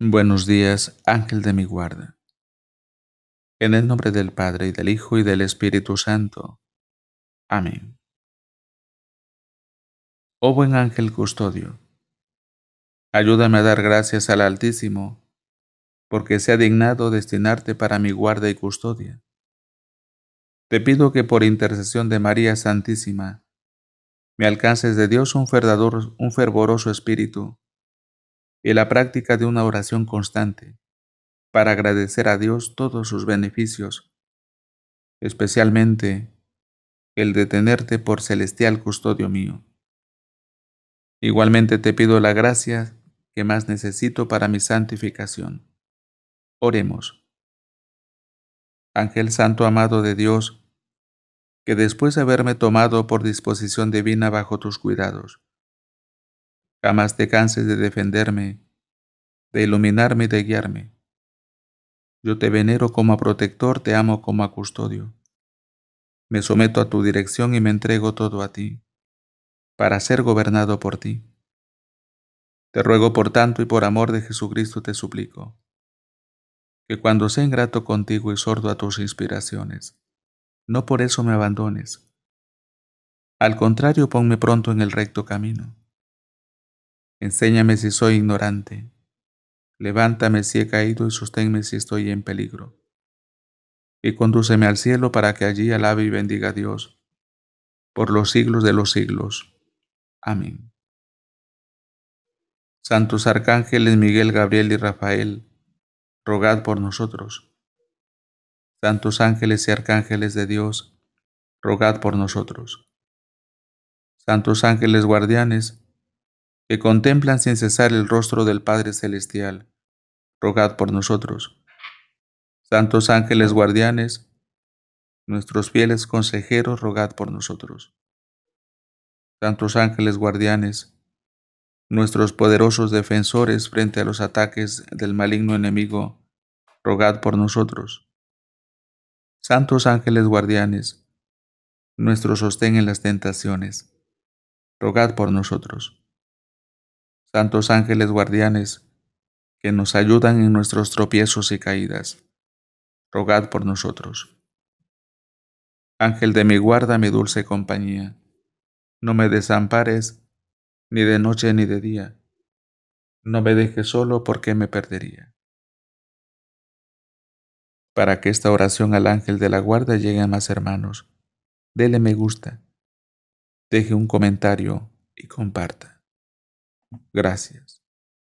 Buenos días, ángel de mi guarda. En el nombre del Padre y del Hijo y del Espíritu Santo. Amén. Oh buen ángel custodio, ayúdame a dar gracias al Altísimo, porque se ha dignado destinarte para mi guarda y custodia. Te pido que por intercesión de María Santísima, me alcances de Dios un, fervoroso espíritu y la práctica de una oración constante para agradecer a Dios todos sus beneficios, especialmente el de tenerte por celestial custodio mío. Igualmente te pido la gracia que más necesito para mi santificación. Oremos. Ángel Santo amado de Dios, que después de haberme tomado por disposición divina bajo tus cuidados, Jamás te canses de defenderme, de iluminarme y de guiarme. Yo te venero como a protector, te amo como a custodio. Me someto a tu dirección y me entrego todo a ti, para ser gobernado por ti. Te ruego por tanto y por amor de Jesucristo te suplico, que cuando sea ingrato contigo y sordo a tus inspiraciones, no por eso me abandones. Al contrario, ponme pronto en el recto camino. Enséñame si soy ignorante. Levántame si he caído y sosténme si estoy en peligro. Y condúceme al cielo para que allí alabe y bendiga a Dios por los siglos de los siglos. Amén. Santos arcángeles Miguel, Gabriel y Rafael, rogad por nosotros. Santos ángeles y arcángeles de Dios, rogad por nosotros. Santos ángeles guardianes, que contemplan sin cesar el rostro del Padre Celestial, rogad por nosotros. Santos ángeles guardianes, nuestros fieles consejeros, rogad por nosotros. Santos ángeles guardianes, nuestros poderosos defensores frente a los ataques del maligno enemigo, rogad por nosotros. Santos ángeles guardianes, nuestro sostén en las tentaciones, rogad por nosotros santos ángeles guardianes, que nos ayudan en nuestros tropiezos y caídas, rogad por nosotros. Ángel de mi guarda, mi dulce compañía, no me desampares, ni de noche ni de día, no me dejes solo porque me perdería. Para que esta oración al ángel de la guarda llegue a más hermanos, dele me gusta, deje un comentario y comparta gracias